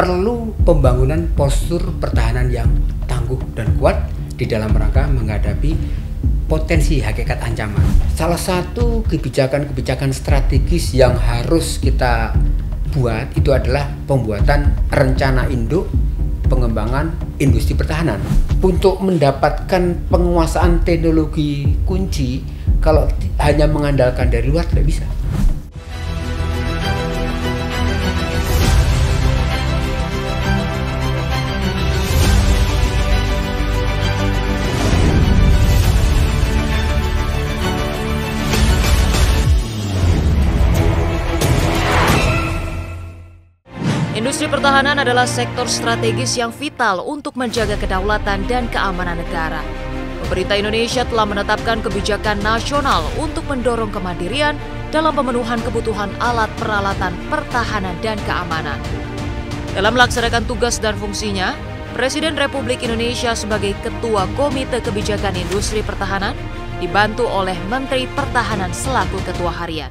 perlu pembangunan postur pertahanan yang tangguh dan kuat di dalam rangka menghadapi potensi hakikat ancaman. Salah satu kebijakan-kebijakan strategis yang harus kita buat itu adalah pembuatan rencana induk pengembangan industri pertahanan. Untuk mendapatkan penguasaan teknologi kunci, kalau hanya mengandalkan dari luar tidak bisa. pertahanan adalah sektor strategis yang vital untuk menjaga kedaulatan dan keamanan negara. Pemerintah Indonesia telah menetapkan kebijakan nasional untuk mendorong kemandirian dalam pemenuhan kebutuhan alat peralatan pertahanan dan keamanan. Dalam melaksanakan tugas dan fungsinya, Presiden Republik Indonesia sebagai Ketua Komite Kebijakan Industri Pertahanan dibantu oleh Menteri Pertahanan selaku Ketua Harian.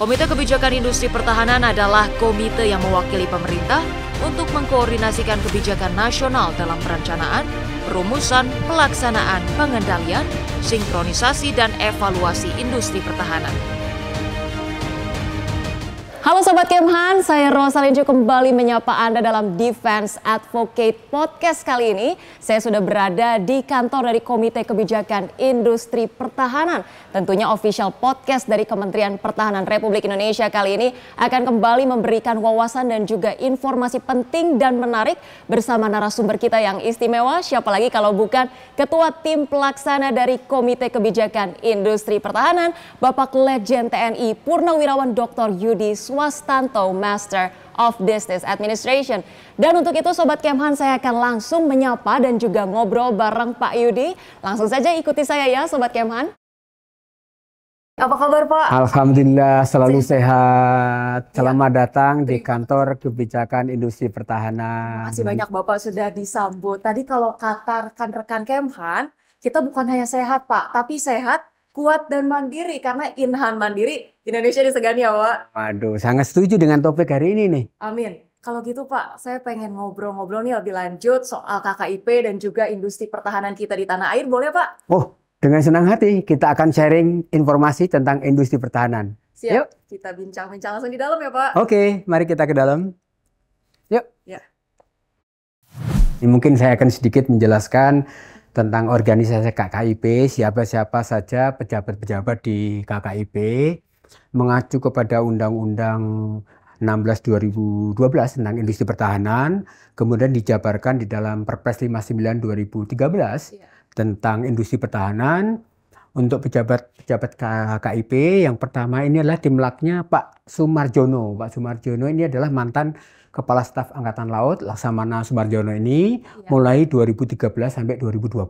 Komite Kebijakan Industri Pertahanan adalah komite yang mewakili pemerintah untuk mengkoordinasikan kebijakan nasional dalam perencanaan, perumusan, pelaksanaan, pengendalian, sinkronisasi, dan evaluasi industri pertahanan. Halo Sobat Kemhan, saya Rosalinjo kembali menyapa Anda dalam Defense Advocate Podcast kali ini. Saya sudah berada di kantor dari Komite Kebijakan Industri Pertahanan. Tentunya official podcast dari Kementerian Pertahanan Republik Indonesia kali ini akan kembali memberikan wawasan dan juga informasi penting dan menarik bersama narasumber kita yang istimewa. Siapa lagi kalau bukan Ketua Tim Pelaksana dari Komite Kebijakan Industri Pertahanan, Bapak Legend TNI Purnawirawan Dr. Yudi Suwandi. Swastanto, Master of Business Administration. Dan untuk itu Sobat Kemhan saya akan langsung menyapa dan juga ngobrol bareng Pak Yudi. Langsung saja ikuti saya ya Sobat Kemhan. Apa kabar Pak? Alhamdulillah selalu Masih. sehat. Iya. Selamat ya. datang di kantor kebijakan industri pertahanan. Masih banyak Bapak sudah disambut. Tadi kalau kata rekan-rekan Kemhan, kita bukan hanya sehat Pak, tapi sehat kuat dan mandiri karena Inhan Mandiri Indonesia disegani ya Pak. Waduh, sangat setuju dengan topik hari ini nih. Amin. Kalau gitu Pak, saya pengen ngobrol-ngobrol nih lebih lanjut soal KKIP dan juga industri pertahanan kita di tanah air, boleh Pak? Oh, dengan senang hati kita akan sharing informasi tentang industri pertahanan. Siap, Yuk. kita bincang-bincang langsung di dalam ya Pak. Oke, mari kita ke dalam. Yuk. Ya. Ini mungkin saya akan sedikit menjelaskan tentang organisasi KKIP, siapa-siapa saja pejabat-pejabat di KKIP mengacu kepada Undang-Undang 16 2012 tentang industri pertahanan, kemudian dijabarkan di dalam Perpres 59 2013 ya. tentang industri pertahanan untuk pejabat-pejabat KKIP yang pertama ini adalah tim laknya Pak Sumarjono. Pak Sumarjono ini adalah mantan Kepala Staf Angkatan Laut Laksamana Sumarjono ini ya. mulai 2013 sampai 2020.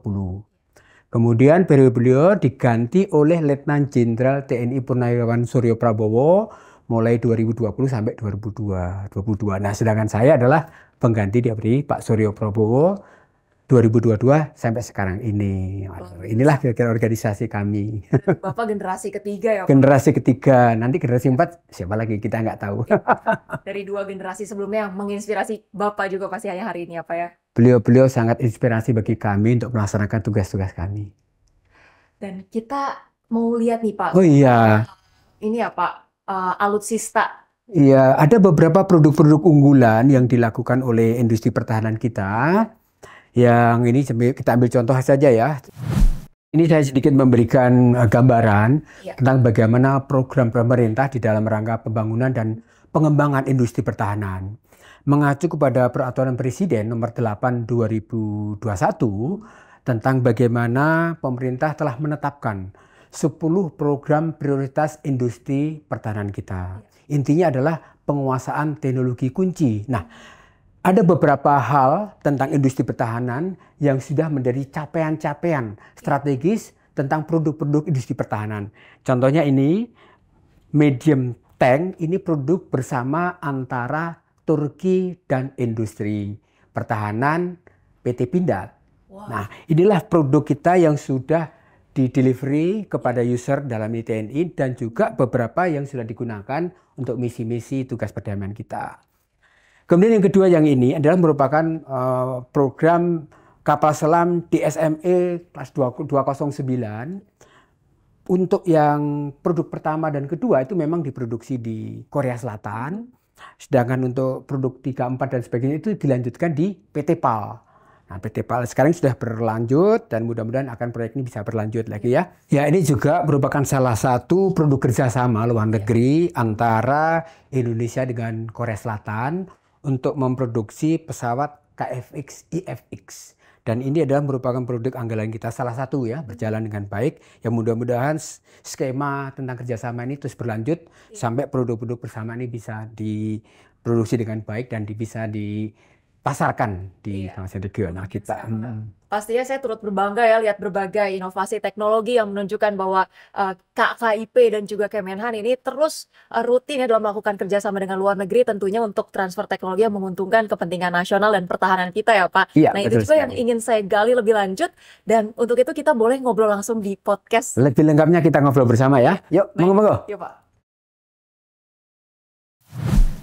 Kemudian periode beliau diganti oleh Letnan Jenderal TNI Purnawirawan Suryo Prabowo mulai 2020 sampai 2022. Nah, sedangkan saya adalah pengganti dari Pak Suryo Prabowo 2022 sampai sekarang ini. inilah kira-kira organisasi kami. Bapak generasi ketiga ya Pak? Generasi ketiga. Nanti generasi empat siapa lagi kita nggak tahu. Dari dua generasi sebelumnya yang menginspirasi Bapak juga pasti hanya hari ini apa ya, ya? Beliau-beliau sangat inspirasi bagi kami untuk melaksanakan tugas-tugas kami. Dan kita mau lihat nih Pak. Oh iya. Ini ya uh, alutsista Iya, ada beberapa produk-produk unggulan yang dilakukan oleh industri pertahanan kita yang ini kita ambil contoh saja ya. Ini saya sedikit memberikan eh, gambaran ya. tentang bagaimana program pemerintah di dalam rangka pembangunan dan pengembangan industri pertahanan. Mengacu kepada peraturan Presiden nomor 8 2021 tentang bagaimana pemerintah telah menetapkan 10 program prioritas industri pertahanan kita. Ya. Intinya adalah penguasaan teknologi kunci. Nah, ada beberapa hal tentang industri pertahanan yang sudah menjadi capaian-capaian strategis tentang produk-produk industri pertahanan. Contohnya ini medium tank ini produk bersama antara Turki dan industri pertahanan PT Pindad. Wow. Nah, inilah produk kita yang sudah di delivery kepada user dalam TNI dan juga beberapa yang sudah digunakan untuk misi-misi tugas perdamaian kita. Kemudian yang kedua yang ini adalah merupakan uh, program kapal selam DSME kelas 209 untuk yang produk pertama dan kedua itu memang diproduksi di Korea Selatan. Sedangkan untuk produk 3, 4 dan sebagainya itu dilanjutkan di PT PAL. Nah, PT PAL sekarang sudah berlanjut dan mudah-mudahan akan proyek ini bisa berlanjut lagi ya. Ya, ini juga merupakan salah satu produk kerjasama luar iya. negeri antara Indonesia dengan Korea Selatan untuk memproduksi pesawat KFX IFX e dan ini adalah merupakan produk anggaran kita salah satu ya berjalan dengan baik Yang mudah-mudahan skema tentang kerjasama ini terus berlanjut iya. sampai produk-produk bersama ini bisa diproduksi dengan baik dan bisa di pasarkan di iya. pasar Nah, kita. Hmm. Pastinya saya turut berbangga ya lihat berbagai inovasi teknologi yang menunjukkan bahwa uh, eh, KKIP dan juga Kemenhan ini terus uh, rutin ya dalam melakukan kerjasama dengan luar negeri tentunya untuk transfer teknologi yang menguntungkan kepentingan nasional dan pertahanan kita ya Pak. Iya, nah itu juga sekali. yang ingin saya gali lebih lanjut dan untuk itu kita boleh ngobrol langsung di podcast. Lebih lengkapnya kita ngobrol bersama ya. Yuk, monggo-monggo. Yuk Pak.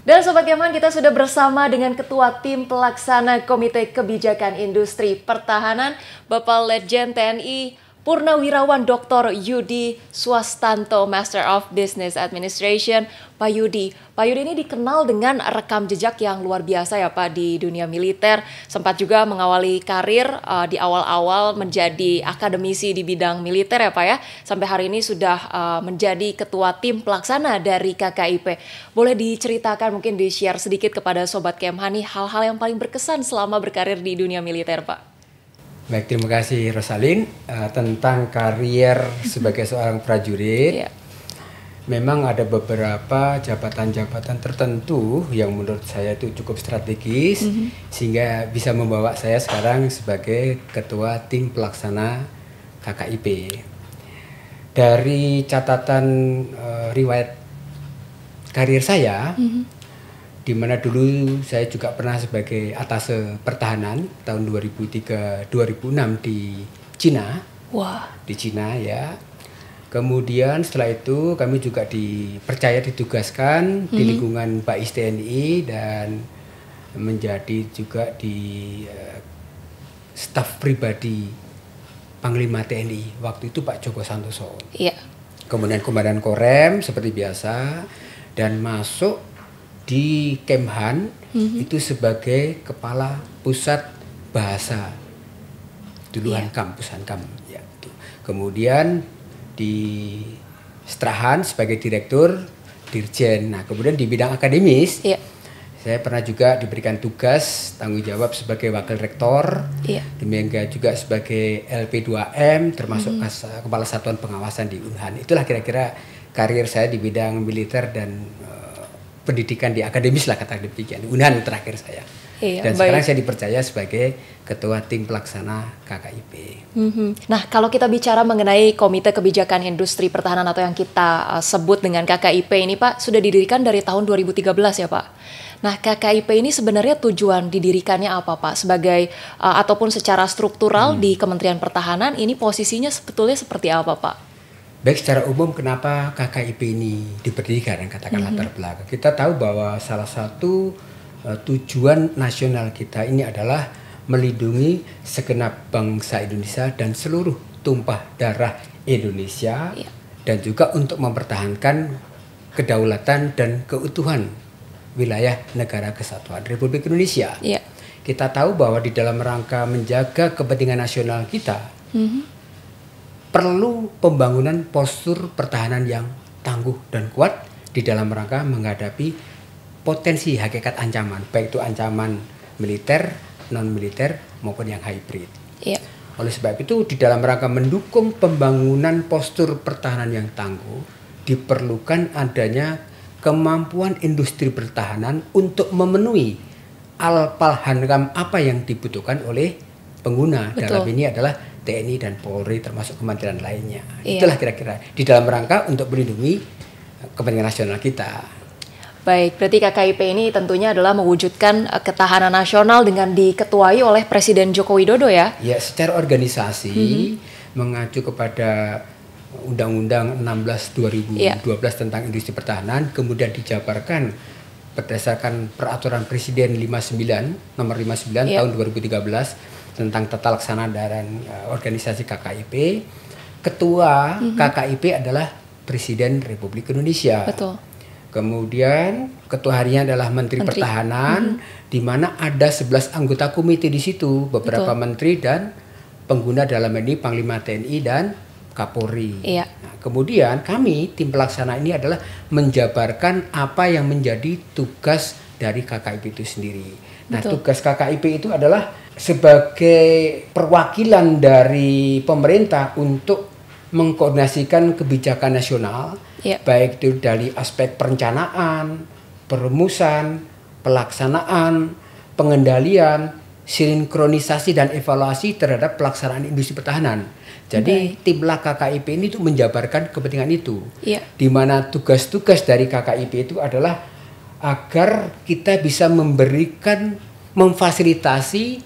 Dan Sobat Yaman kita sudah bersama dengan Ketua Tim Pelaksana Komite Kebijakan Industri Pertahanan Bapak Legend TNI Purnawirawan Dr. Yudi Swastanto, Master of Business Administration. Pak Yudi, Pak Yudi ini dikenal dengan rekam jejak yang luar biasa ya Pak di dunia militer. Sempat juga mengawali karir uh, di awal-awal menjadi akademisi di bidang militer ya Pak ya. Sampai hari ini sudah uh, menjadi ketua tim pelaksana dari KKIP. Boleh diceritakan mungkin di-share sedikit kepada Sobat Kemhani hal-hal yang paling berkesan selama berkarir di dunia militer Pak? Baik, terima kasih Rosalin uh, tentang karier sebagai seorang prajurit. Yeah. Memang ada beberapa jabatan-jabatan tertentu yang menurut saya itu cukup strategis mm -hmm. sehingga bisa membawa saya sekarang sebagai ketua tim pelaksana KKIP. Dari catatan uh, riwayat karir saya, mm -hmm di mana dulu saya juga pernah sebagai atase pertahanan tahun 2003 2006 di Cina. Wah. Di Cina ya. Kemudian setelah itu kami juga dipercaya ditugaskan hmm. di mhm. lingkungan pak TNI dan menjadi juga di uh, staf pribadi Panglima TNI waktu itu Pak Joko Santoso. Iya. Kemudian Komandan Korem seperti biasa dan masuk di Kemhan mm-hmm. itu sebagai kepala pusat bahasa dulu yeah. Hankam, ya itu. Kemudian di Strahan sebagai direktur Dirjen. Nah, kemudian di bidang akademis yeah. Saya pernah juga diberikan tugas tanggung jawab sebagai wakil rektor, iya. demikian juga sebagai LP2M termasuk mm-hmm. kepala satuan pengawasan di Unhan. Itulah kira-kira karir saya di bidang militer dan uh, pendidikan di akademis lah kata demikian Unan terakhir saya iya, dan baik. sekarang saya dipercaya sebagai ketua tim pelaksana KKIP. Mhm. Nah kalau kita bicara mengenai komite kebijakan industri pertahanan atau yang kita uh, sebut dengan KKIP ini Pak sudah didirikan dari tahun 2013 ya Pak. Nah KKIP ini sebenarnya tujuan didirikannya apa Pak sebagai uh, ataupun secara struktural hmm. di Kementerian Pertahanan ini posisinya sebetulnya seperti apa Pak? Baik secara umum kenapa KKIP ini diberdirikan katakan mm -hmm. latar belakang. Kita tahu bahwa salah satu uh, tujuan nasional kita ini adalah melindungi segenap bangsa Indonesia dan seluruh tumpah darah Indonesia yeah. dan juga untuk mempertahankan kedaulatan dan keutuhan wilayah negara kesatuan Republik Indonesia. Yeah. Kita tahu bahwa di dalam rangka menjaga kepentingan nasional kita mm -hmm perlu pembangunan postur pertahanan yang tangguh dan kuat di dalam rangka menghadapi potensi hakikat ancaman, baik itu ancaman militer, non militer maupun yang hybrid. Iya. Oleh sebab itu di dalam rangka mendukung pembangunan postur pertahanan yang tangguh diperlukan adanya kemampuan industri pertahanan untuk memenuhi alpalhankam apa yang dibutuhkan oleh pengguna Betul. dalam ini adalah TNI dan Polri termasuk kementerian lainnya. Iya. Itulah kira-kira di dalam rangka untuk melindungi eh, kepentingan nasional kita. Baik, berarti KKIP ini tentunya adalah mewujudkan eh, ketahanan nasional dengan diketuai oleh Presiden Joko Widodo ya? Ya, secara organisasi mm -hmm. mengacu kepada Undang-Undang 16 2012 yeah. tentang industri pertahanan, kemudian dijabarkan berdasarkan peraturan Presiden 59 nomor 59 yeah. Iya. tahun 2013 tentang tata laksana dan uh, organisasi KKIP. Ketua mm -hmm. KKIP adalah Presiden Republik Indonesia. Betul. Kemudian ketua harinya adalah Menteri, menteri. Pertahanan mm -hmm. di mana ada 11 anggota komite di situ, beberapa Betul. menteri dan pengguna dalam ini Panglima TNI dan Kapolri. Iya. Nah, kemudian kami tim pelaksana ini adalah menjabarkan apa yang menjadi tugas dari KKIP itu sendiri. Nah, Betul. tugas KKIP itu adalah sebagai perwakilan dari pemerintah untuk mengkoordinasikan kebijakan nasional, ya. baik itu dari aspek perencanaan, perumusan, pelaksanaan, pengendalian, sinkronisasi dan evaluasi terhadap pelaksanaan industri pertahanan. Jadi okay. tim lah KKIP ini itu menjabarkan kepentingan itu, ya. di mana tugas-tugas dari KKIP itu adalah agar kita bisa memberikan, memfasilitasi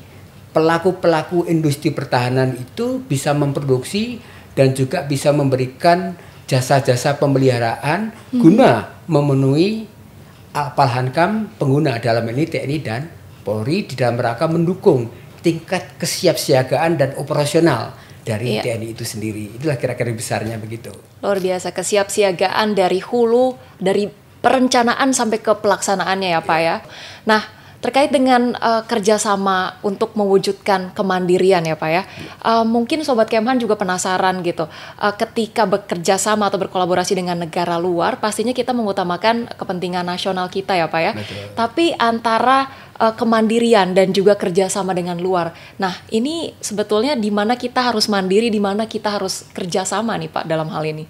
pelaku-pelaku industri pertahanan itu bisa memproduksi dan juga bisa memberikan jasa-jasa pemeliharaan hmm. guna memenuhi apalhankam pengguna dalam ini TNI dan Polri di dalam rangka mendukung tingkat kesiapsiagaan dan operasional dari iya. TNI itu sendiri. Itulah kira-kira besarnya begitu. Luar biasa kesiapsiagaan dari hulu dari perencanaan sampai ke pelaksanaannya ya, Pak ya. Iya. Nah, terkait dengan uh, kerjasama untuk mewujudkan kemandirian ya Pak ya. Uh, mungkin Sobat Kemhan juga penasaran gitu, uh, ketika bekerja sama atau berkolaborasi dengan negara luar, pastinya kita mengutamakan kepentingan nasional kita ya Pak ya. Betul. Tapi antara uh, kemandirian dan juga kerjasama dengan luar. Nah ini sebetulnya di mana kita harus mandiri, di mana kita harus kerjasama nih Pak dalam hal ini.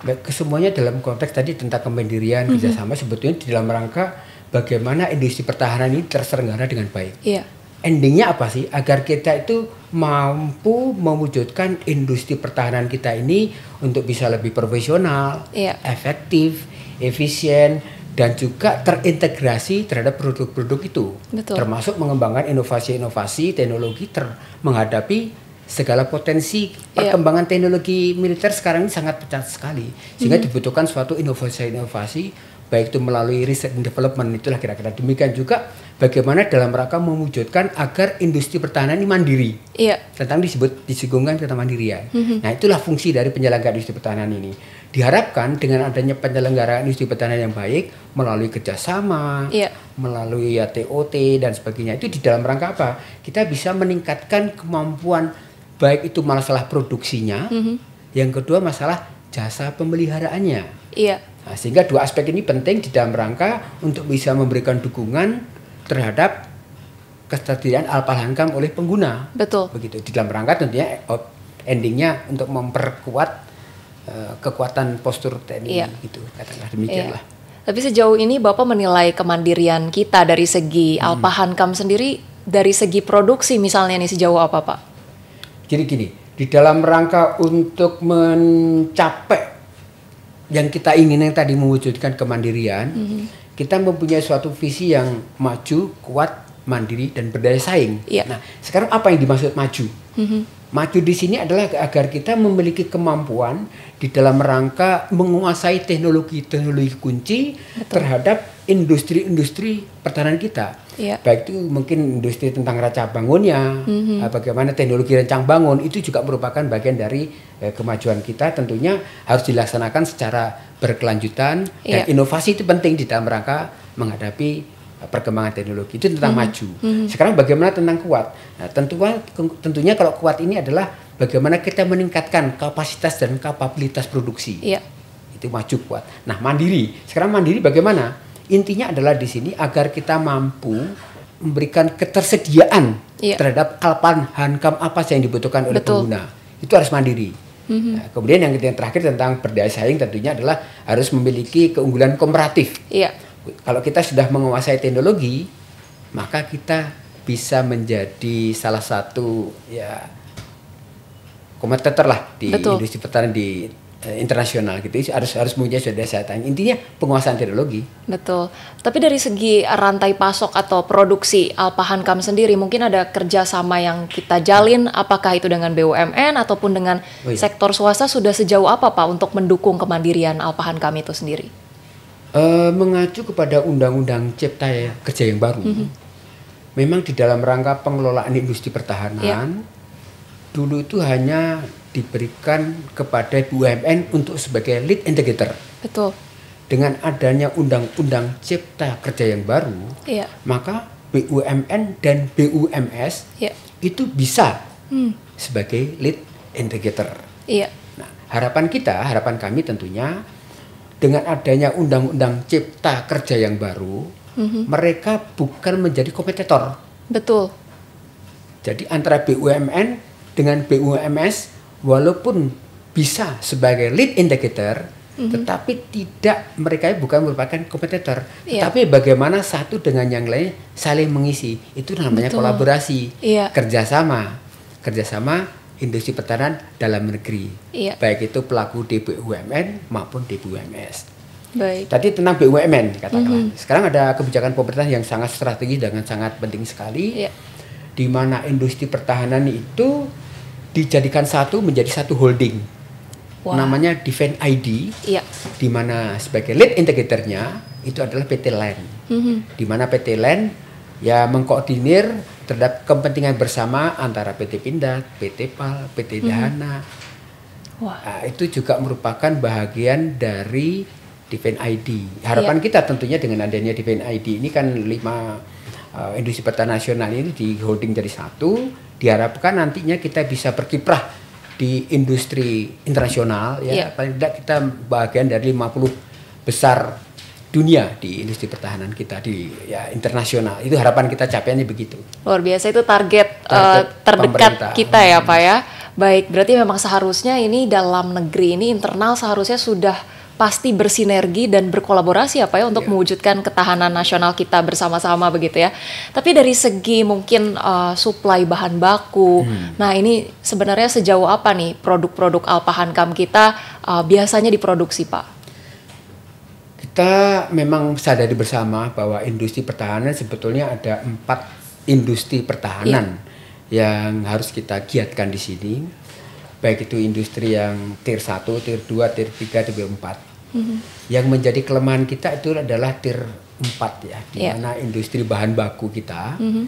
Kesemuanya dalam konteks tadi tentang kemandirian mm -hmm. kerjasama sebetulnya di dalam rangka bagaimana industri pertahanan ini terselenggara dengan baik. Iya. Endingnya apa sih? Agar kita itu mampu mewujudkan industri pertahanan kita ini untuk bisa lebih profesional, iya. efektif, efisien, dan juga terintegrasi terhadap produk-produk itu, Betul. termasuk mengembangkan inovasi-inovasi teknologi ter menghadapi segala potensi iya. perkembangan yeah. teknologi militer sekarang ini sangat pesat sekali, sehingga mm -hmm. dibutuhkan suatu inovasi-inovasi baik itu melalui riset dan development itulah kira-kira demikian juga bagaimana dalam rangka mewujudkan agar industri pertahanan ini mandiri iya. tentang disebut disinggungkan tentang mandirian ya. mm -hmm. nah itulah fungsi dari penyelenggara industri pertahanan ini diharapkan dengan adanya penyelenggaraan industri pertahanan yang baik melalui kerjasama iya. melalui ya TOT dan sebagainya itu di dalam rangka apa kita bisa meningkatkan kemampuan baik itu masalah produksinya mm -hmm. yang kedua masalah jasa pemeliharaannya iya Nah, sehingga dua aspek ini penting di dalam rangka untuk bisa memberikan dukungan terhadap kesetiaan alpalangkam oleh pengguna. Betul. Begitu di dalam rangka tentunya eh, endingnya untuk memperkuat uh, kekuatan postur TNI iya. gitu katakanlah demikianlah. Iya. Tapi sejauh ini Bapak menilai kemandirian kita dari segi hmm. Alpahankam sendiri dari segi produksi misalnya nih sejauh apa Pak? Jadi gini, di dalam rangka untuk mencapai yang kita ingin yang tadi mewujudkan kemandirian, mm -hmm. kita mempunyai suatu visi yang maju, kuat, mandiri dan berdaya saing. Yeah. Nah, sekarang apa yang dimaksud maju? Mm -hmm. Maju di sini adalah agar kita memiliki kemampuan di dalam rangka menguasai teknologi-teknologi kunci Betul. terhadap industri-industri pertahanan kita. Ya. Baik itu mungkin industri tentang raca bangunnya, mm-hmm. bagaimana teknologi rencang bangun itu juga merupakan bagian dari eh, kemajuan kita. Tentunya harus dilaksanakan secara berkelanjutan dan iya. inovasi itu penting di dalam rangka menghadapi perkembangan teknologi itu tentang hmm. maju. Hmm. Sekarang bagaimana tentang kuat? Nah, tentunya tentunya kalau kuat ini adalah bagaimana kita meningkatkan kapasitas dan kapabilitas produksi. Iya. Itu maju kuat. Nah, mandiri. Sekarang mandiri bagaimana? Intinya adalah di sini agar kita mampu memberikan ketersediaan iya. terhadap alpan hankam apa yang dibutuhkan oleh Betul. pengguna. Itu harus mandiri. Hmm. Nah, kemudian yang, terakhir tentang berdaya saing tentunya adalah harus memiliki keunggulan komparatif. Iya kalau kita sudah menguasai teknologi, maka kita bisa menjadi salah satu ya kompetitor lah di Betul. industri pertanian di eh, internasional gitu harus harus punya sudah saya tanya intinya penguasaan teknologi betul tapi dari segi rantai pasok atau produksi alpahan kami sendiri mungkin ada kerjasama yang kita jalin apakah itu dengan BUMN ataupun dengan oh, iya. sektor swasta sudah sejauh apa pak untuk mendukung kemandirian alpahan kami itu sendiri Eh, mengacu kepada Undang-Undang Cipta Kerja yang baru, mm -hmm. memang di dalam rangka pengelolaan industri pertahanan, yeah. dulu itu hanya diberikan kepada BUMN untuk sebagai lead integrator. Betul. Dengan adanya Undang-Undang Cipta Kerja yang baru, yeah. maka BUMN dan BUMS yeah. itu bisa mm. sebagai lead integrator. Iya. Nah, harapan kita, harapan kami tentunya dengan adanya undang-undang cipta kerja yang baru, mm-hmm. mereka bukan menjadi kompetitor. Betul. Jadi antara BUMN dengan BUMS walaupun bisa sebagai lead indicator, mm-hmm. tetapi tidak mereka bukan merupakan kompetitor, yeah. Iya. tapi bagaimana satu dengan yang lain saling mengisi itu namanya Betul. kolaborasi, yeah. kerjasama, kerjasama industri pertahanan dalam negeri, iya. baik itu pelaku di BUMN maupun di BUMS. Baik. Tadi tentang BUMN katakanlah. Mm -hmm. Sekarang ada kebijakan pemerintah yang sangat strategis dan sangat penting sekali, iya. di mana industri pertahanan itu dijadikan satu menjadi satu holding. Wow. Namanya Defend ID, iya. di mana sebagai lead integratornya itu adalah PT Land, mm -hmm. di mana PT Land ya mengkoordinir terhadap kepentingan bersama antara PT Pindad, PT Pal, PT mhm. Dahana. Hmm. Wah. Nah, itu juga merupakan bahagian dari Defend ID. Harapan yeah. kita tentunya dengan adanya Defend ID ini kan lima uh, industri pertahanan nasional ini di holding jadi satu, diharapkan nantinya kita bisa berkiprah di industri internasional ya yeah. paling tidak kita bagian dari 50 besar dunia di industri pertahanan kita di ya internasional itu harapan kita capaiannya begitu luar biasa itu target, target uh, terdekat kita ya pak ya mm-hmm. baik berarti memang seharusnya ini dalam negeri ini internal seharusnya sudah pasti bersinergi dan berkolaborasi apa ya, ya untuk yeah. mewujudkan ketahanan nasional kita bersama-sama begitu ya. Tapi dari segi mungkin uh, suplai bahan baku, hmm. nah ini sebenarnya sejauh apa nih produk-produk Alpahankam kita uh, biasanya diproduksi pak? kita memang sadari bersama bahwa industri pertahanan sebetulnya ada empat industri pertahanan yeah. yang harus kita giatkan di sini. Baik itu industri yang tier 1, tier 2, tier 3, tier 4. Mm -hmm. Yang menjadi kelemahan kita itu adalah tier 4 ya, di yeah. mana industri bahan baku kita mm -hmm.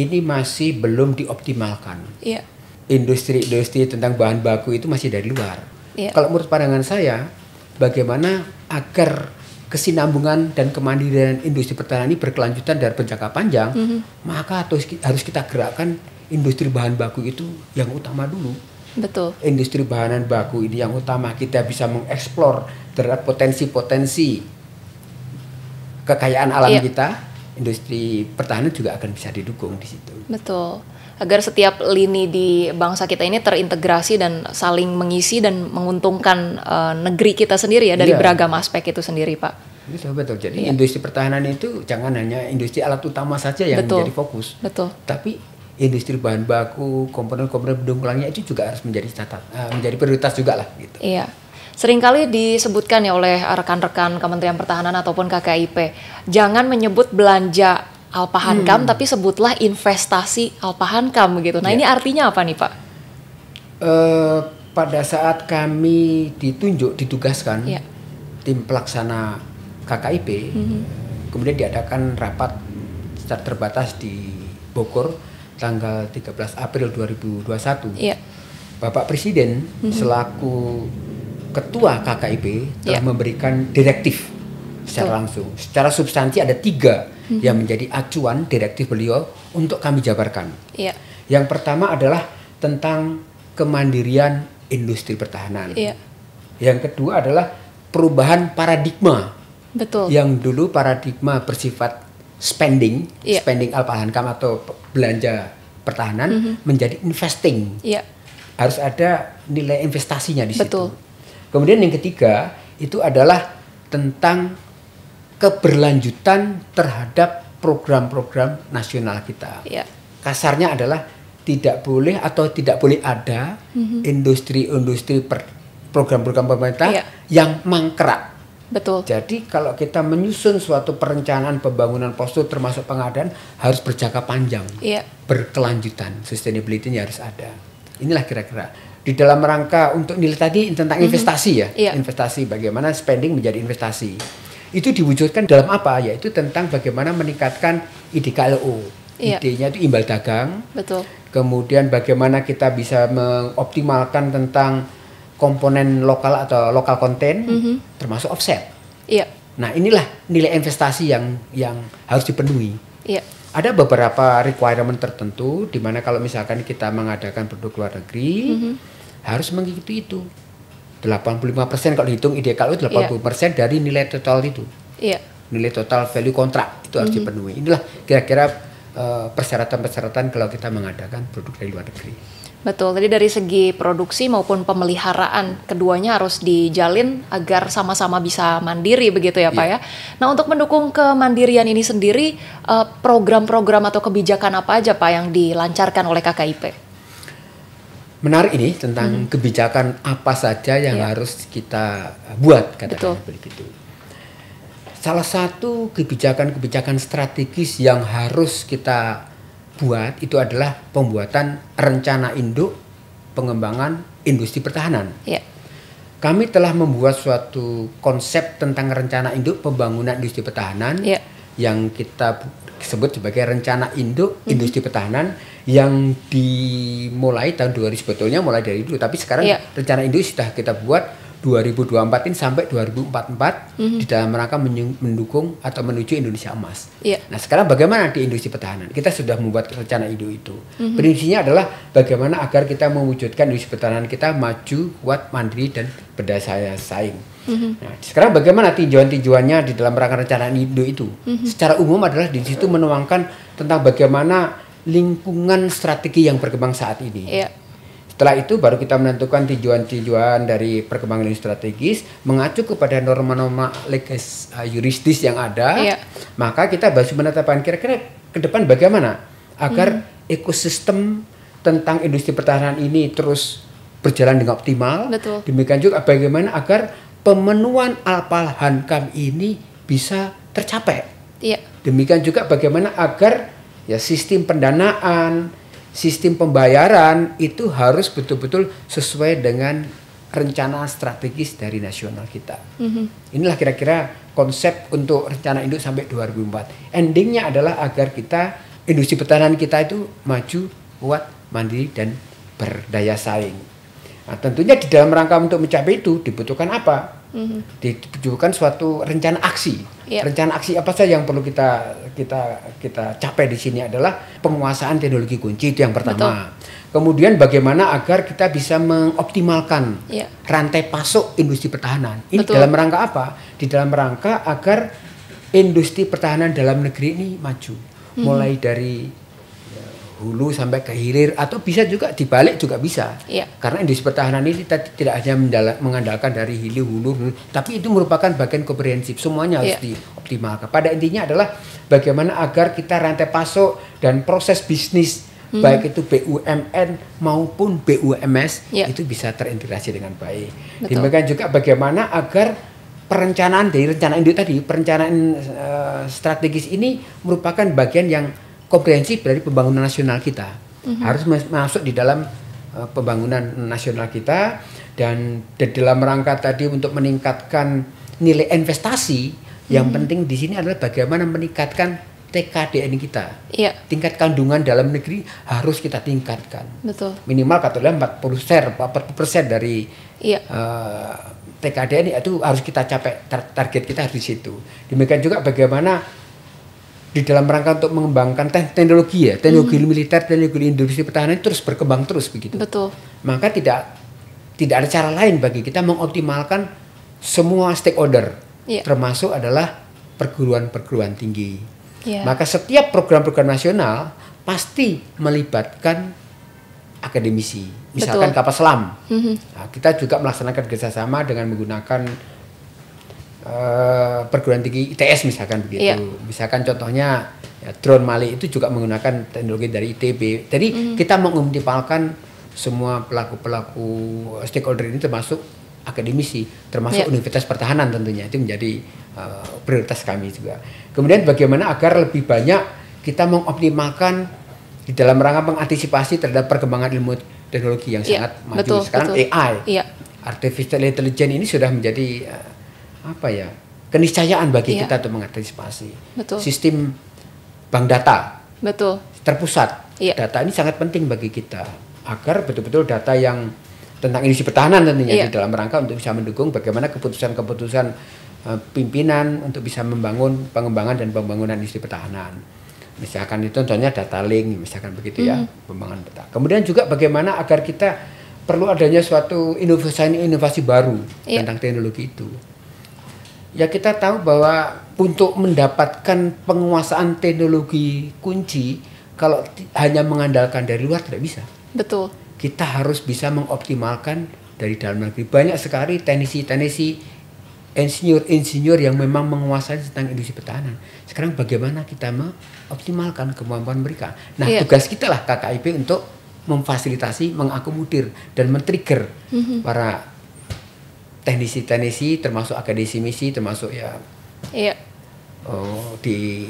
ini masih belum dioptimalkan. industri iya. Industri-industri tentang bahan baku itu masih dari luar. Yeah. Kalau menurut pandangan saya, bagaimana agar kesinambungan dan kemandirian industri pertanian ini berkelanjutan dari jangka panjang, mm -hmm. maka harus kita gerakkan industri bahan baku itu yang utama dulu. Betul. Industri bahan baku ini yang utama kita bisa mengeksplor terhadap potensi-potensi kekayaan alam yeah. kita. Industri pertahanan juga akan bisa didukung di situ. Betul agar setiap lini di bangsa kita ini terintegrasi dan saling mengisi dan menguntungkan uh, negeri kita sendiri ya dari yeah. beragam aspek itu sendiri Pak. Betul betul. Jadi yeah. industri pertahanan itu jangan hanya industri alat utama saja yang betul. menjadi fokus. Betul. Tapi industri bahan baku, komponen-komponen pendukungnya itu juga harus menjadi catat uh, eh, menjadi prioritas juga lah gitu. Iya. Yeah seringkali disebutkan ya oleh rekan-rekan Kementerian Pertahanan ataupun KKIP, jangan menyebut belanja Alpahankam hmm. tapi sebutlah investasi Alpahankam gitu. Nah, yeah. ini artinya apa nih, Pak? Uh, pada saat kami ditunjuk ditugaskan yeah. tim pelaksana KKIP mm -hmm. kemudian diadakan rapat secara terbatas di Bogor tanggal 13 April 2021. Yeah. Bapak Presiden -hmm. selaku ketua KKIP telah yeah. memberikan direktif secara langsung. Secara substansi ada tiga hmm. yang menjadi acuan direktif beliau untuk kami jabarkan. Yeah. Yang pertama adalah tentang kemandirian industri pertahanan. Yeah. Yang kedua adalah perubahan paradigma. Betul. Yang dulu paradigma bersifat spending, yeah. spending alpahankam atau belanja pertahanan mm -hmm. menjadi investing. Yeah. Harus ada nilai investasinya di Betul. situ. Kemudian yang ketiga itu adalah tentang keberlanjutan terhadap program-program nasional kita. Ya. Kasarnya adalah tidak boleh atau tidak boleh ada mhm. industri-industri mm -hmm. program-program pemerintah ya. yang mangkrak. Betul. Jadi kalau kita menyusun suatu perencanaan pembangunan postur termasuk pengadaan harus berjangka panjang, ya. berkelanjutan, sustainability-nya harus ada. Inilah kira-kira di dalam rangka untuk nilai tadi tentang mm -hmm. investasi ya, ya. investasi bagaimana spending menjadi investasi itu diwujudkan dalam apa? Yaitu tentang bagaimana meningkatkan IDKLO. Iya. Idenya itu imbal dagang. Betul. Kemudian bagaimana kita bisa mengoptimalkan tentang komponen lokal atau lokal konten mm -hmm. termasuk offset. Iya. Nah, inilah nilai investasi yang yang harus dipenuhi. Iya. Ada beberapa requirement tertentu di mana kalau misalkan kita mengadakan produk luar negeri mm -hmm. harus mengikuti itu. 85% kalau dihitung ide itu 80% iya. yeah. dari nilai total itu. Yeah. Nilai total value kontrak itu harus mm -hmm. dipenuhi. Inilah kira-kira uh, persyaratan-persyaratan kalau kita mengadakan produk dari luar negeri. Betul. Jadi dari segi produksi maupun pemeliharaan keduanya harus dijalin agar sama-sama bisa mandiri begitu ya, Pak iya. ya. Nah, untuk mendukung kemandirian ini sendiri eh, program-program atau kebijakan apa aja Pak yang dilancarkan oleh KKIP? menarik ini tentang hmm. kebijakan apa saja yang ya. harus kita buat katakanlah begitu. Salah satu kebijakan-kebijakan strategis yang harus kita buat itu adalah pembuatan rencana induk pengembangan industri pertahanan. Ya. Kami telah membuat suatu konsep tentang rencana induk pembangunan industri pertahanan ya. yang kita sebut sebagai rencana induk mm -hmm. industri pertahanan yang dimulai tahun 2000 sebetulnya mulai dari dulu tapi sekarang yeah. rencana induk sudah kita buat 2024 ini sampai 2044 mm -hmm. di dalam rangka mendukung atau menuju Indonesia emas. Yeah. Nah sekarang bagaimana di industri pertahanan? Kita sudah membuat rencana induk itu. Mm -hmm. Prinsipnya adalah bagaimana agar kita mewujudkan industri pertahanan kita maju, kuat, mandiri dan berdaya saing. Mm -hmm. Nah sekarang bagaimana tujuan tujuannya di dalam rangka rencana induk itu? Mm -hmm. Secara umum adalah di situ menuangkan tentang bagaimana lingkungan strategi yang berkembang saat ini. Iya. Setelah itu baru kita menentukan tujuan-tujuan dari perkembangan strategis mengacu kepada norma-norma legis uh, eh, yuristis yang ada. Iya. Maka kita baru menetapkan kira-kira ke depan bagaimana agar hmm. ekosistem tentang industri pertahanan ini terus berjalan dengan optimal. Betul. Demikian juga bagaimana agar pemenuhan alpal hankam ini bisa tercapai. Iya. Demikian juga bagaimana agar ya sistem pendanaan, sistem pembayaran itu harus betul-betul sesuai dengan rencana strategis dari nasional kita. Mm-hmm. Inilah kira-kira konsep untuk rencana induk sampai 2004. Endingnya adalah agar kita industri pertahanan kita itu maju, kuat, mandiri dan berdaya saing. Nah, tentunya di dalam rangka untuk mencapai itu dibutuhkan apa? Mm-hmm. Dibutuhkan suatu rencana aksi. Yep. Iya. Rencana aksi apa saja yang perlu kita kita kita capai di sini adalah penguasaan teknologi kunci itu yang pertama. Betul. Kemudian bagaimana agar kita bisa mengoptimalkan yeah. rantai pasok industri pertahanan. Ini Betul. dalam rangka apa? Di dalam rangka agar industri pertahanan dalam negeri ini maju. Mm-hmm. Mulai dari hulu sampai ke hilir atau bisa juga dibalik juga bisa. ya. Karena industri pertahanan ini kita tidak hanya mengandalkan dari hilir hulu, hulu tapi itu merupakan bagian komprehensif. Semuanya harus ya. dioptimalkan. Pada intinya adalah bagaimana agar kita rantai pasok dan proses bisnis hmm. baik itu BUMN maupun BUMS ya. itu bisa terintegrasi dengan baik. Demikian juga bagaimana agar perencanaan dari rencana induk tadi, perencanaan uh, strategis ini merupakan bagian yang komprehensif dari pembangunan nasional kita mm-hmm. harus masuk di dalam uh, pembangunan nasional kita dan di dalam rangka tadi untuk meningkatkan nilai investasi mm-hmm. yang mhm. penting di sini adalah bagaimana meningkatkan TKDN kita yeah. tingkat kandungan dalam negeri harus kita tingkatkan betul minimal katakanlah 40 persen 40 persen dari yeah. Iya. uh, TKDN itu harus kita capai tar target kita di situ demikian juga bagaimana di dalam rangka untuk mengembangkan teknologi ya, teknologi hmm. militer, teknologi industri pertahanan itu terus berkembang terus begitu. Betul. Maka tidak tidak ada cara lain bagi kita mengoptimalkan semua stakeholder, yeah. termasuk adalah perguruan-perguruan tinggi. Yeah. Maka setiap program-program nasional pasti melibatkan akademisi, misalkan Betul. kapal selam. Mm -hmm. nah, kita juga melaksanakan kerjasama dengan menggunakan Eh, perguruan tinggi ITS misalkan begitu. Yeah. Misalkan contohnya ya, drone Mali itu juga menggunakan teknologi dari ITB. Jadi mm. kita mengoptimalkan semua pelaku-pelaku eh, stakeholder ini termasuk akademisi, termasuk yeah. universitas pertahanan tentunya itu menjadi uh, prioritas kami juga. Kemudian bagaimana agar lebih banyak kita mengoptimalkan di dalam rangka mengantisipasi terhadap perkembangan ilmu teknologi yang yeah. sangat maju sekarang betul. AI, yeah. artificial intelligence ini sudah menjadi uh, apa ya keniscayaan bagi yeah. kita untuk mengantisipasi. Betul. Sistem bank data. Betul. Terpusat. yeah. Data ini sangat penting bagi kita agar betul-betul data yang tentang industri pertahanan tentunya yeah. di dalam rangka untuk bisa mendukung bagaimana keputusan-keputusan uh, pimpinan untuk bisa membangun pengembangan dan pembangunan industri pertahanan. Misalkan itu contohnya data link, misalkan begitu ya, mhm. pembangunan data. Kemudian juga bagaimana agar kita perlu adanya suatu inovasi inovasi baru yeah. tentang teknologi itu ya kita tahu bahwa untuk mendapatkan penguasaan teknologi kunci kalau hanya mengandalkan dari luar tidak bisa. Betul. Kita harus bisa mengoptimalkan dari dalam negeri. Banyak sekali teknisi-teknisi insinyur-insinyur yang memang menguasai tentang industri pertahanan. Sekarang bagaimana kita mengoptimalkan kemampuan mereka? Nah, iya. tugas kita lah KKIP untuk memfasilitasi, mengakomodir dan men-trigger mm -hmm. para teknisi-teknisi termasuk akademisi misi termasuk ya iya. oh, di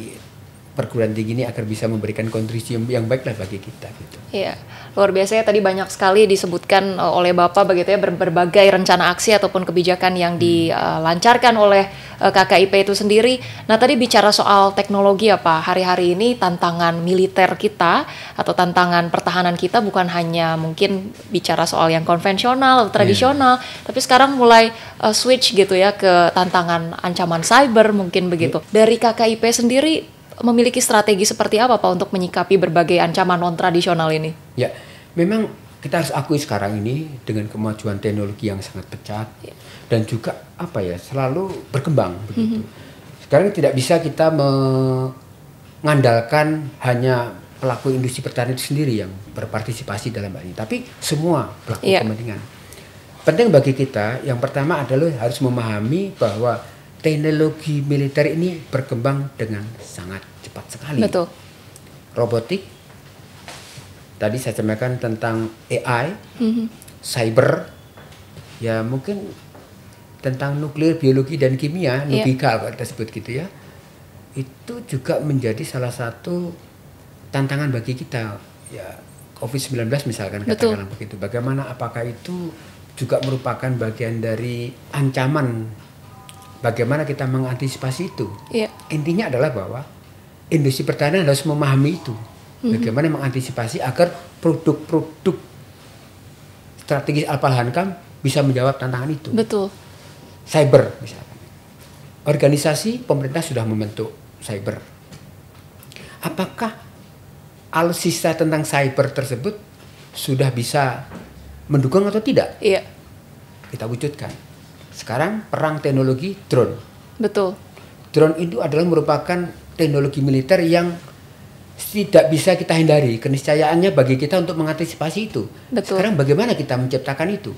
perguruan tinggi ini agar bisa memberikan kontribusi yang baiklah bagi kita gitu. Iya, luar biasa ya tadi banyak sekali disebutkan eh, oleh Bapak begitu ya berbagai rencana aksi ataupun kebijakan yang hmm. dilancarkan oleh eh, KKIP itu sendiri. Nah, tadi bicara soal teknologi ya hari-hari ini tantangan militer kita atau tantangan pertahanan kita bukan hanya mungkin bicara soal yang konvensional tradisional, yeah. tapi sekarang mulai eh, switch gitu ya ke tantangan ancaman cyber mungkin iya. begitu. Yeah. Dari KKIP sendiri memiliki strategi seperti apa Pak untuk menyikapi berbagai ancaman non tradisional ini? Ya, memang kita harus akui sekarang ini dengan kemajuan teknologi yang sangat pecat ya. dan juga apa ya selalu berkembang mhm. begitu. Mm -hmm. Sekarang tidak bisa kita mengandalkan hanya pelaku industri pertanian itu sendiri yang berpartisipasi dalam hal ini, tapi semua pelaku ya. kepentingan. Penting bagi kita yang pertama adalah harus memahami bahwa teknologi militer ini berkembang dengan sangat cepat sekali. Betul. Robotik. Tadi saya sampaikan tentang AI, mm-hmm. cyber, ya mungkin tentang nuklir, biologi dan kimia, yeah. kalau kita sebut gitu ya. Itu juga menjadi salah satu tantangan bagi kita. Ya, COVID-19 misalkan Betul. katakanlah begitu. Bagaimana apakah itu juga merupakan bagian dari ancaman bagaimana kita mengantisipasi itu. Yeah. Intinya adalah bahwa industri pertanian harus memahami itu. Mm-hmm. Bagaimana mengantisipasi agar produk-produk strategis Alpalhankam bisa menjawab tantangan itu. Betul. Cyber misalkan. Organisasi pemerintah sudah membentuk cyber. Apakah alusista tentang cyber tersebut sudah bisa mendukung atau tidak? Iya. Kita wujudkan sekarang perang teknologi drone. Betul. Drone itu adalah merupakan teknologi militer yang tidak bisa kita hindari keniscayaannya bagi kita untuk mengantisipasi itu. Betul. Sekarang bagaimana kita menciptakan itu?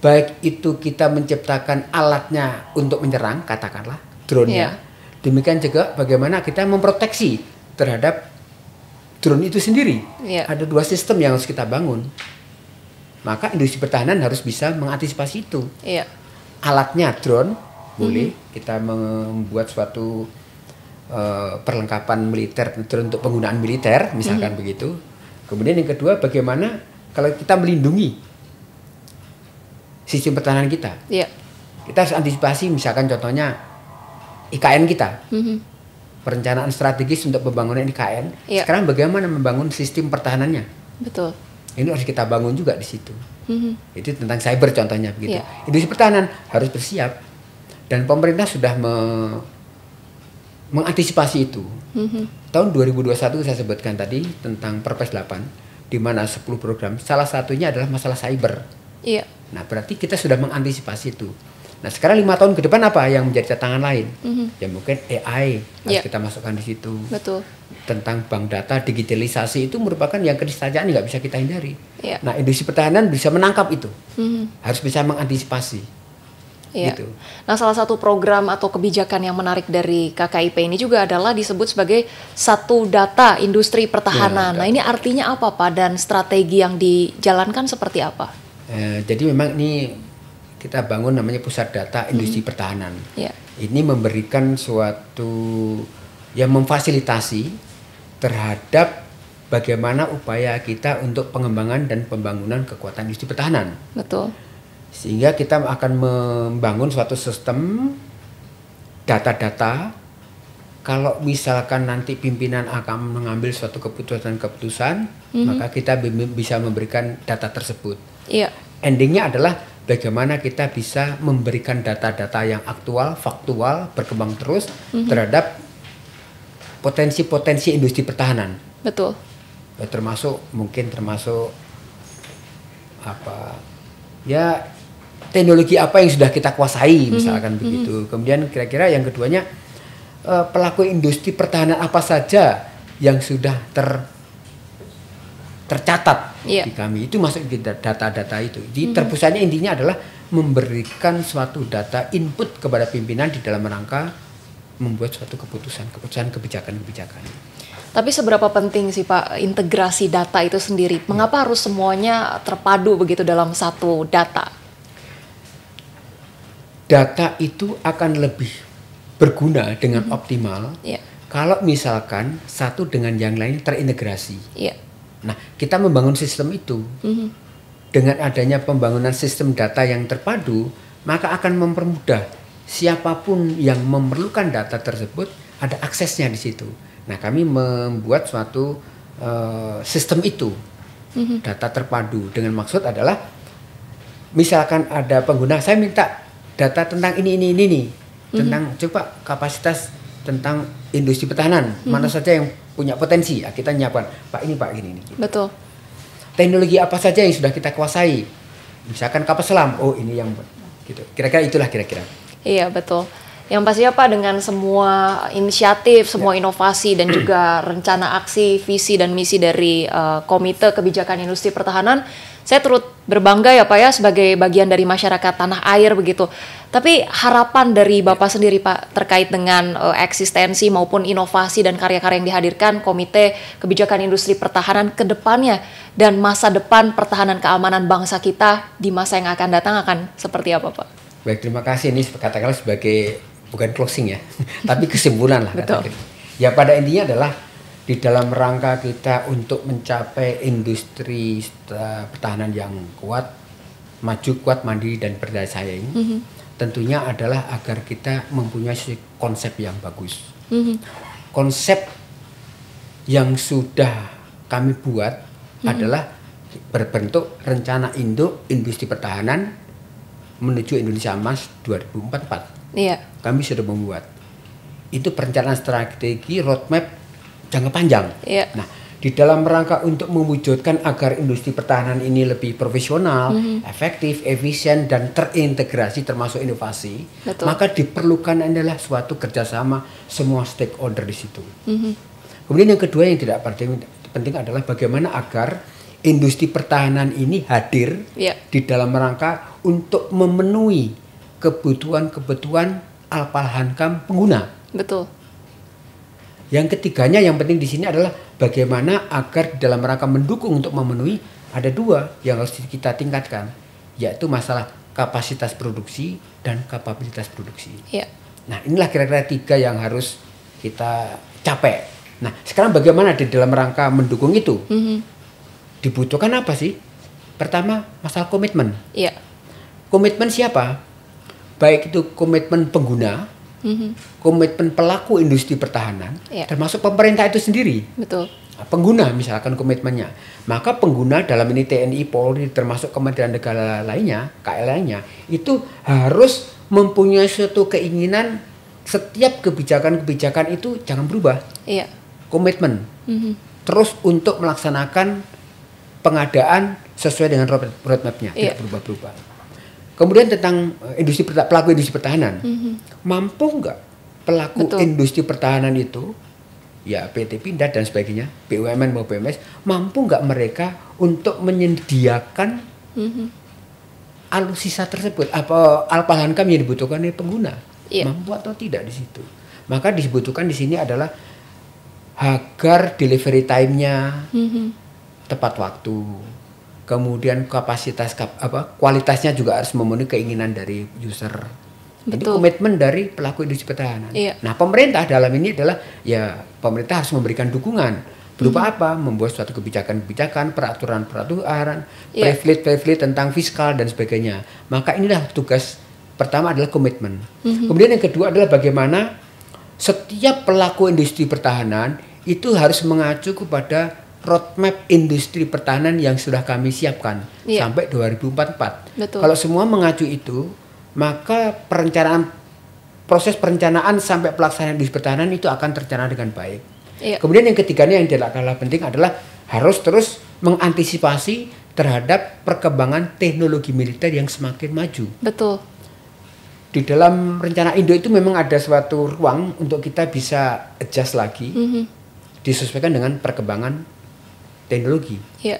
Baik itu kita menciptakan alatnya untuk menyerang, katakanlah drone-nya. Yeah. Demikian juga bagaimana kita memproteksi terhadap drone itu sendiri. Yeah. Ada dua sistem yang harus kita bangun. Maka industri pertahanan harus bisa mengantisipasi itu. Yeah alatnya drone mhm. boleh hmm. kita membuat suatu uh, perlengkapan militer drone untuk penggunaan militer misalkan hmm. begitu kemudian yang kedua bagaimana kalau kita melindungi sistem pertahanan kita yeah. kita harus antisipasi misalkan contohnya IKN kita hmm. perencanaan strategis untuk pembangunan IKN yeah. sekarang bagaimana membangun sistem pertahanannya betul ini harus kita bangun juga di situ hmm Itu tentang cyber contohnya begitu. Yeah. Industri pertahanan harus bersiap dan pemerintah sudah me mengantisipasi itu. Mm-hmm. Tahun 2021 saya sebutkan tadi tentang Perpres 8 di mana 10 program salah satunya adalah masalah cyber. Yeah. Nah, berarti kita sudah mengantisipasi itu. Nah sekarang lima tahun ke depan apa yang menjadi tantangan lain? Mm-hmm. Ya mungkin AI harus ya. kita masukkan di situ. Betul. Tentang bank data digitalisasi itu merupakan yang keniscayaan nggak bisa kita hindari. Yeah. Nah industri pertahanan bisa menangkap itu, mm-hmm. harus bisa mengantisipasi. Ya. Gitu. Nah, salah satu program atau kebijakan yang menarik dari KKIP ini juga adalah disebut sebagai satu data industri pertahanan. Ya, nah, ini artinya apa, Pak? Dan strategi yang dijalankan seperti apa? Eh, jadi memang ini kita bangun namanya pusat data hmm. industri hmm. pertahanan. Yeah. Ini memberikan suatu yang memfasilitasi terhadap bagaimana upaya kita untuk pengembangan dan pembangunan kekuatan industri pertahanan. Betul. Sehingga kita akan membangun suatu sistem data-data kalau misalkan nanti pimpinan akan mengambil suatu keputusan-keputusan, mm -hmm. maka kita bisa memberikan data tersebut. Iya. Endingnya adalah bagaimana kita bisa memberikan data-data yang aktual, faktual, berkembang terus mm-hmm. terhadap potensi-potensi industri pertahanan. Betul. Ya, termasuk mungkin termasuk apa ya teknologi apa yang sudah kita kuasai mhm. misalkan mm-hmm. begitu. Mm-hmm. Kemudian kira-kira yang keduanya uh, pelaku industri pertahanan apa saja yang sudah ter tercatat yeah. di kami itu masuk di data-data itu. Di mm -hmm. terpusatnya intinya adalah memberikan suatu data input kepada pimpinan di dalam rangka membuat suatu keputusan, keputusan kebijakan-kebijakan. Tapi seberapa penting sih Pak integrasi data itu sendiri? Mengapa hmm. harus semuanya terpadu begitu dalam satu data? Data itu akan lebih berguna dengan mm -hmm. optimal yeah. kalau misalkan satu dengan yang lain terintegrasi. Yeah Nah, kita membangun sistem itu mm-hmm. dengan adanya pembangunan sistem data yang terpadu, maka akan mempermudah siapapun yang memerlukan data tersebut ada aksesnya di situ. Nah, kami membuat suatu uh, sistem itu mm-hmm. data terpadu dengan maksud adalah misalkan ada pengguna saya minta data tentang ini ini ini ini mm-hmm. tentang mm-hmm. coba kapasitas tentang industri pertahanan hmm. mana mhm. saja yang punya potensi ya kita nyiapkan pak ini pak ini ini gitu. betul teknologi apa saja yang sudah kita kuasai misalkan kapal selam oh ini yang gitu kira-kira itulah kira-kira iya betul yang pasti apa dengan semua inisiatif, semua ya. inovasi dan juga rencana aksi, visi dan misi dari uh, Komite Kebijakan Industri Pertahanan, saya turut berbangga ya Pak ya sebagai bagian dari masyarakat tanah air begitu. Tapi harapan dari ya. Bapak sendiri Pak terkait dengan uh, eksistensi maupun inovasi dan karya-karya yang dihadirkan Komite Kebijakan Industri Pertahanan ke depannya dan masa depan pertahanan keamanan bangsa kita di masa yang akan datang akan seperti apa Pak? Baik, terima kasih. Ini katakanlah sebagai bukan closing ya, tapi kesimpulan lah. Betul. Ya pada intinya adalah di dalam rangka kita untuk mencapai industri eh, pertahanan yang kuat, maju, kuat, mandiri dan berdaya saing, mm -hmm. tentunya adalah agar kita mempunyai konsep yang bagus. Mm -hmm. Konsep yang sudah kami buat mm -hmm. adalah berbentuk rencana induk industri pertahanan menuju Indonesia Emas 2044. Iya. Kami sudah membuat. Itu perencanaan strategi roadmap jangka panjang. Iya. Nah, di dalam rangka untuk mewujudkan agar industri pertahanan ini lebih profesional, mm -hmm. efektif, efisien dan terintegrasi termasuk inovasi, Betul. maka diperlukan adalah suatu kerjasama semua stakeholder di situ. Mm -hmm. Kemudian yang kedua yang tidak penting adalah bagaimana agar industri pertahanan ini hadir yeah. di dalam rangka untuk memenuhi kebutuhan-kebutuhan alpalhankam pengguna. Betul. Yang ketiganya yang penting di sini adalah bagaimana agar dalam rangka mendukung untuk memenuhi ada dua yang harus kita tingkatkan, yaitu masalah kapasitas produksi dan kapabilitas produksi. Ya. Nah inilah kira-kira tiga yang harus kita capai. Nah sekarang bagaimana di dalam rangka mendukung itu? Mm -hmm. Dibutuhkan apa sih? Pertama masalah komitmen. Ya. Komitmen siapa? baik itu komitmen pengguna, mm-hmm. komitmen pelaku industri pertahanan, yeah. termasuk pemerintah itu sendiri. Betul. Nah, pengguna misalkan komitmennya, maka pengguna dalam ini TNI, Polri, termasuk kementerian negara lainnya, KLN-nya, itu harus mempunyai suatu keinginan setiap kebijakan-kebijakan itu jangan berubah. Iya. Komitmen. Mm-hmm. Terus untuk melaksanakan pengadaan sesuai dengan roadmapnya, iya. tidak berubah-berubah. Kemudian tentang eh, industri pelaku industri pertahanan, mm-hmm. mampu nggak pelaku Betul. industri pertahanan itu, ya PT Pindad dan sebagainya, BUMN maupun BUMS, mampu nggak mereka untuk menyediakan mm-hmm. alutsista tersebut, apa alpahan kami yang dibutuhkan oleh pengguna, yeah. mampu atau tidak di situ. Maka dibutuhkan di sini adalah agar delivery time-nya mm-hmm. tepat waktu kemudian kapasitas kap, apa kualitasnya juga harus memenuhi keinginan dari user. Betul. Jadi komitmen dari pelaku industri pertahanan. Iya. Nah, pemerintah dalam ini adalah ya pemerintah harus memberikan dukungan berupa hmm. apa? Membuat suatu kebijakan-kebijakan, peraturan-peraturan, iya. privilege-privilege tentang fiskal dan sebagainya. Maka inilah tugas pertama adalah komitmen. Hmm. Kemudian yang kedua adalah bagaimana setiap pelaku industri pertahanan itu harus mengacu kepada roadmap industri pertahanan yang sudah kami siapkan yeah. sampai 2044. Betul. Kalau semua mengacu itu, maka perencanaan proses perencanaan sampai pelaksanaan industri pertahanan itu akan tercana dengan baik. Yeah. Kemudian yang ketiganya yang tidak kalah penting adalah harus terus mengantisipasi terhadap perkembangan teknologi militer yang semakin maju. Betul. Di dalam rencana Indo itu memang ada suatu ruang untuk kita bisa adjust lagi, mm -hmm. disesuaikan dengan perkembangan teknologi. Ya.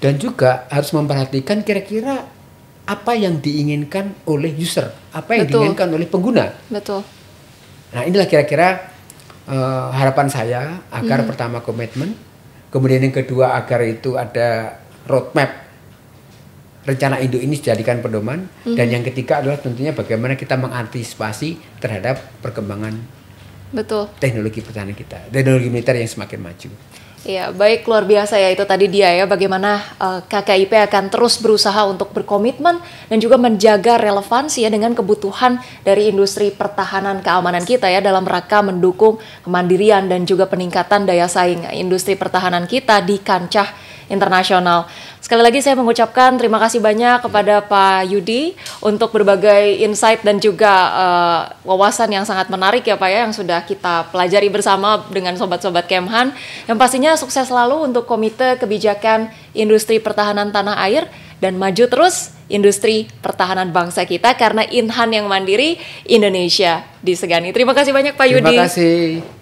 Dan juga harus memperhatikan kira-kira apa yang diinginkan oleh user, apa yang Betul. diinginkan oleh pengguna. Betul. Nah inilah kira-kira uh, harapan saya agar hmm. pertama komitmen, kemudian yang kedua agar itu ada roadmap rencana induk ini dijadikan pedoman hmm. dan yang ketiga adalah tentunya bagaimana kita mengantisipasi terhadap perkembangan Betul. teknologi pertahanan kita, teknologi militer yang semakin maju. Ya baik luar biasa ya itu tadi dia ya bagaimana uh, eh, KKIP akan terus berusaha untuk berkomitmen dan juga menjaga relevansi ya dengan kebutuhan dari industri pertahanan keamanan kita ya dalam rangka mendukung kemandirian dan juga peningkatan daya saing ya industri pertahanan kita di kancah internasional. Sekali lagi saya mengucapkan terima kasih banyak kepada Pak Yudi untuk berbagai insight dan juga uh, wawasan yang sangat menarik ya Pak ya yang sudah kita pelajari bersama dengan sobat-sobat Kemhan. Yang pastinya sukses selalu untuk Komite Kebijakan Industri Pertahanan Tanah Air dan maju terus industri pertahanan bangsa kita karena Inhan yang mandiri Indonesia disegani. Terima kasih banyak Pak Yudi. Terima kasih.